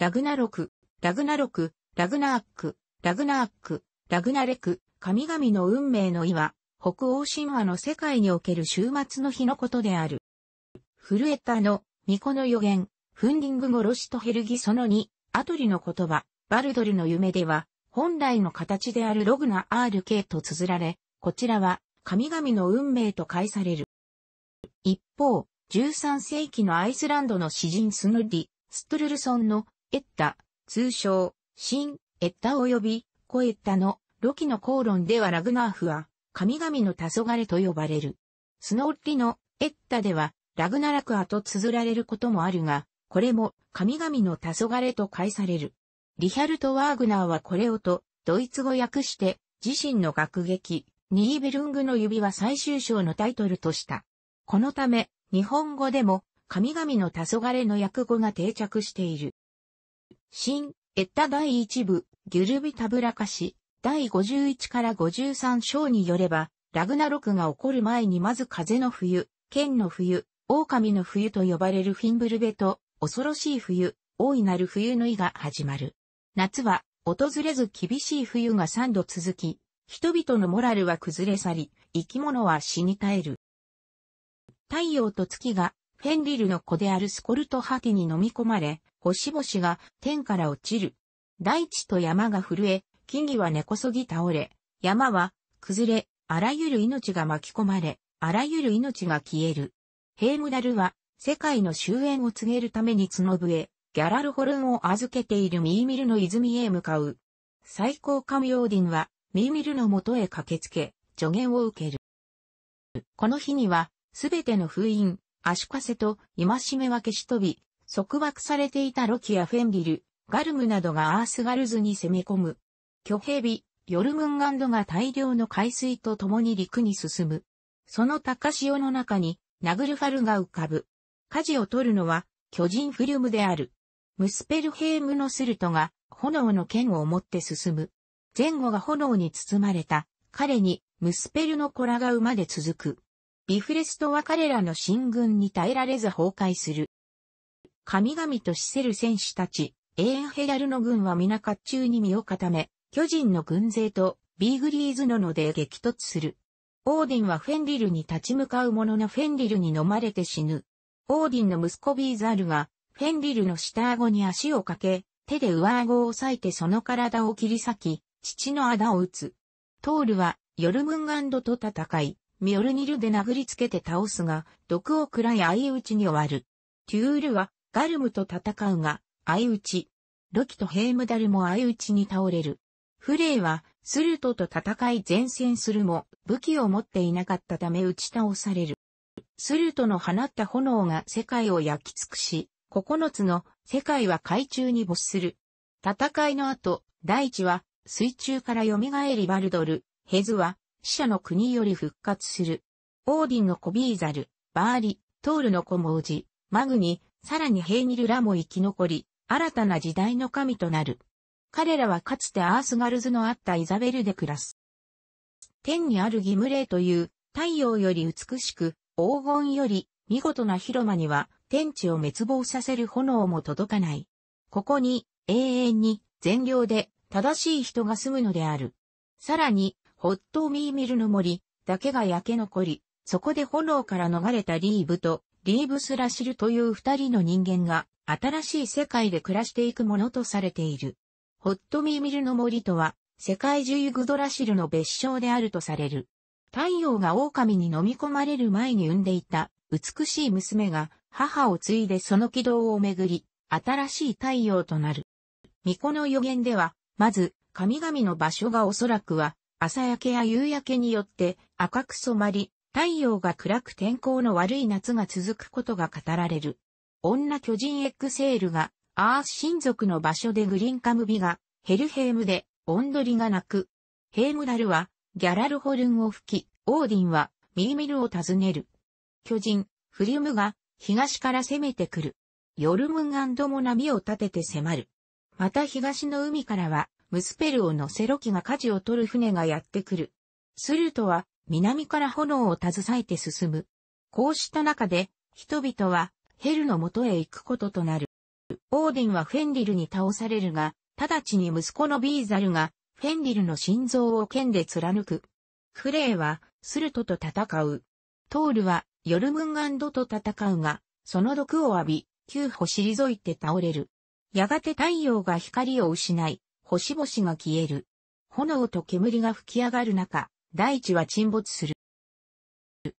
ラグナロク、ラグナロク、ラグナアック、ラグナアック、ラグナレク、神々の運命の岩、北欧神話の世界における終末の日のことである。フルエタの、巫女の予言、フンディング殺しとヘルギその2、アトリの言葉、バルドルの夢では、本来の形であるログナ RK と綴られ、こちらは、神々の運命と解される。一方、13世紀のアイスランドの詩人スヌディ、ストゥルルソンのエッタ、通称、シン、エッタ及び、コエッタの、ロキの口論ではラグナーフは、神々の黄昏と呼ばれる。スノーリの、エッタでは、ラグナラクアと綴られることもあるが、これも、神々の黄昏と解される。リヒャルト・ワーグナーはこれをと、ドイツ語訳して、自身の学劇、ニーベルングの指は最終章のタイトルとした。このため、日本語でも、神々の黄昏の訳語が定着している。新、エッタ第一部、ギュルビタブラカシ、第51から53章によれば、ラグナロクが起こる前にまず風の冬、剣の冬、狼の冬と呼ばれるフィンブルベと、恐ろしい冬、大いなる冬の意が始まる。夏は、訪れず厳しい冬が3度続き、人々のモラルは崩れ去り、生き物は死に絶える。太陽と月が、フェンリルの子であるスコルトハティに飲み込まれ、星々が天から落ちる。大地と山が震え、木々は根こそぎ倒れ、山は崩れ、あらゆる命が巻き込まれ、あらゆる命が消える。ヘイムダルは世界の終焉を告げるために角笛、ギャラルホルンを預けているミーミルの泉へ向かう。最高神ヨーディンはミーミルの元へ駆けつけ、助言を受ける。この日には、すべての封印、足かせと、戒めは消し飛び、束縛されていたロキやフェンリル、ガルムなどがアースガルズに攻め込む。巨蛇、ヨルムンガンドが大量の海水と共に陸に進む。その高潮の中に、ナグルファルが浮かぶ。舵を取るのは、巨人フリュムである。ムスペルヘームのスルトが、炎の剣を持って進む。前後が炎に包まれた、彼に、ムスペルの子らが馬で続く。ビフレストは彼らの進軍に耐えられず崩壊する。神々と死せる戦士たち、エーンヘラルの軍は皆甲冑に身を固め、巨人の軍勢とビーグリーズのので激突する。オーディンはフェンリルに立ち向かう者のフェンリルに飲まれて死ぬ。オーディンの息子ビーザルは、フェンリルの下顎に足をかけ、手で上顎を押さえてその体を切り裂き、父の仇を打つ。トールは、ヨルムンガンドと戦い、ミオルニルで殴りつけて倒すが、毒を喰らい相打ちに終わる。テュールは、ガルムと戦うが、相打ち。ロキとヘイムダルも相打ちに倒れる。フレイは、スルトと戦い前線するも、武器を持っていなかったため打ち倒される。スルトの放った炎が世界を焼き尽くし、9つの世界は海中に没する。戦いの後、大地は水中から蘇りバルドル、ヘズは死者の国より復活する。オーディンのコビーザル、バーリ、トールの子ウジ、マグニ、さらにヘイニルらも生き残り、新たな時代の神となる。彼らはかつてアースガルズのあったイザベルで暮らす。天にあるギムレイという太陽より美しく、黄金より見事な広間には天地を滅亡させる炎も届かない。ここに永遠に善良で正しい人が住むのである。さらに、ホットミーミルの森だけが焼け残り、そこで炎から逃れたリーブとリーブス・ラシルという二人の人間が新しい世界で暮らしていくものとされている。ホットミーミルの森とは世界中グドラシルの別称であるとされる。太陽が狼に飲み込まれる前に産んでいた美しい娘が母を継いでその軌道をめぐり新しい太陽となる。巫女の予言では、まず神々の場所がおそらくは朝焼けや夕焼けによって赤く染まり、太陽が暗く天候の悪い夏が続くことが語られる。女巨人エッグセールが、アース親族の場所でグリンカムビが、ヘルヘームで、オンドリが鳴く。ヘームダルは、ギャラルホルンを吹き、オーディンは、ミーミルを訪ねる。巨人、フリムが、東から攻めてくる。ヨルムンガンドも波を立てて迫る。また東の海からは、ムスペルを乗せロキが舵を取る船がやってくる。するとは、南から炎を携えて進む。こうした中で、人々はヘルの元へ行くこととなる。オーディンはフェンリルに倒されるが、直ちに息子のビーザルが、フェンリルの心臓を剣で貫く。フレイは、スルトと戦う。トールは、ヨルムンガンドと戦うが、その毒を浴び、9歩退いて倒れる。やがて太陽が光を失い、星々が消える。炎と煙が吹き上がる中、大地は沈没する。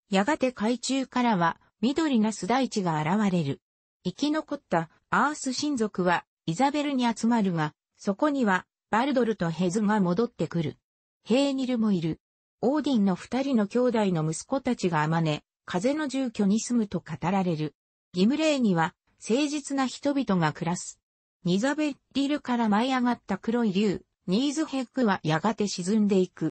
やがて海中からは緑なす大地が現れる。生き残ったアース親族はイザベルに集まるが、そこにはバルドルとヘズが戻ってくる。ヘーニルもいる。オーディンの二人の兄弟の息子たちがあまね、風の住居に住むと語られる。ギムレーには誠実な人々が暮らす。ニザベリルから舞い上がった黒い竜、ニーズヘッグはやがて沈んでいく。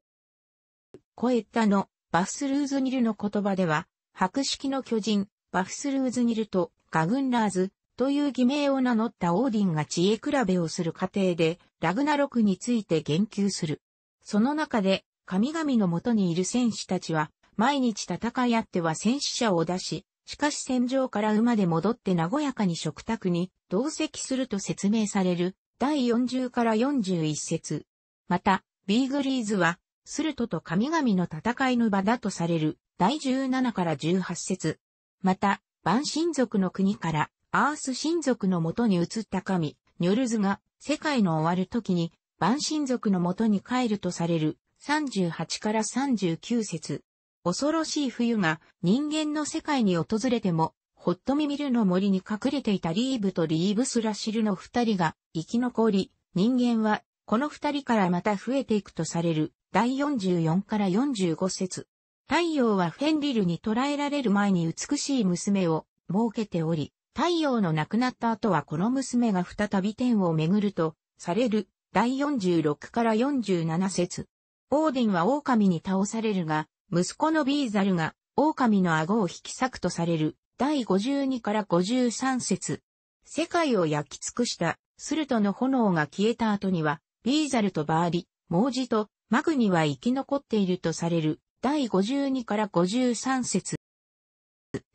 コエッタのバフスルーズニルの言葉では、白色の巨人、バフスルーズニルとガグンラーズという偽名を名乗ったオーディンが知恵比べをする過程で、ラグナロクについて言及する。その中で、神々のもとにいる戦士たちは、毎日戦い合っては戦死者を出し、しかし戦場から馬で戻って和やかに食卓に同席すると説明される第40から41節。また、ビーグリーズはスルトと神々の戦いの場だとされる第17から18節。また、万神族の国からアース神族のもとに移った神、ニョルズが世界の終わる時に万神族のもとに帰るとされる38から39節。恐ろしい冬が人間の世界に訪れても、ホットミミルの森に隠れていたリーブとリーブスラシルの二人が生き残り、人間はこの二人からまた増えていくとされる第44から45節。太陽はフェンリルに捕らえられる前に美しい娘を設けており、太陽の亡くなった後はこの娘が再び天を巡ると、される、第46から47節。オーディンは狼に倒されるが、息子のビーザルが狼の顎を引き裂くとされる、第52から53節。世界を焼き尽くした、スルトの炎が消えた後には、ビーザルとバーリ、毛字とマグニは生き残っているとされる第52から53節。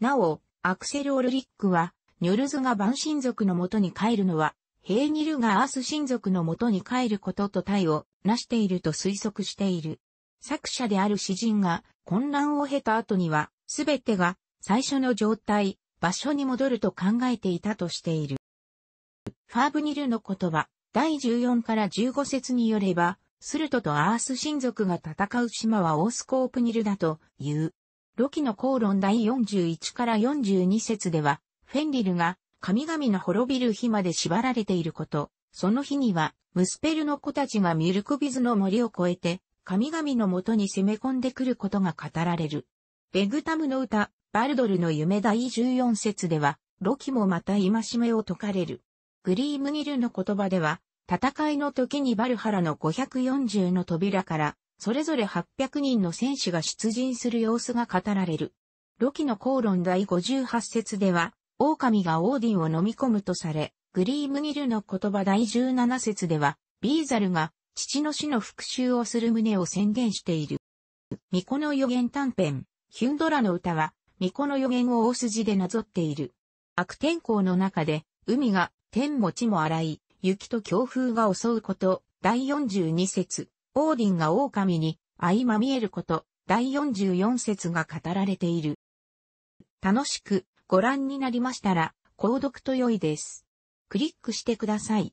なお、アクセル・オルリックは、ニョルズが万神族のもとに帰るのは、ヘーニルがアース神族のもとに帰ることと対をなしていると推測している。作者である詩人が混乱を経た後には、すべてが最初の状態、場所に戻ると考えていたとしている。ファーブニルの言葉、第14から15節によれば、スルトとアース親族が戦う島はオースコープニルだという。ロキの口論第41から42節では、フェンリルが神々の滅びる日まで縛られていること、その日には、ムスペルの子たちがミルクビズの森を越えて、神々のもとに攻め込んでくることが語られる。ベグタムの歌、バルドルの夢第14節では、ロキもまた戒めを解かれる。グリームニルの言葉では、戦いの時にバルハラの540の扉から、それぞれ800人の戦士が出陣する様子が語られる。ロキの口論第58節では、狼がオーディンを飲み込むとされ、グリームニルの言葉第17節では、ビーザルが父の死の復讐をする旨を宣言している。巫女の予言短編、ヒュンドラの歌は、巫女の予言を大筋でなぞっている。悪天候の中で、海が天も地も荒い、雪と強風が襲うこと、第42節、オーディンが狼に、相まみえること、第44節が語られている。楽しくご覧になりましたら、購読と良いです。クリックしてください。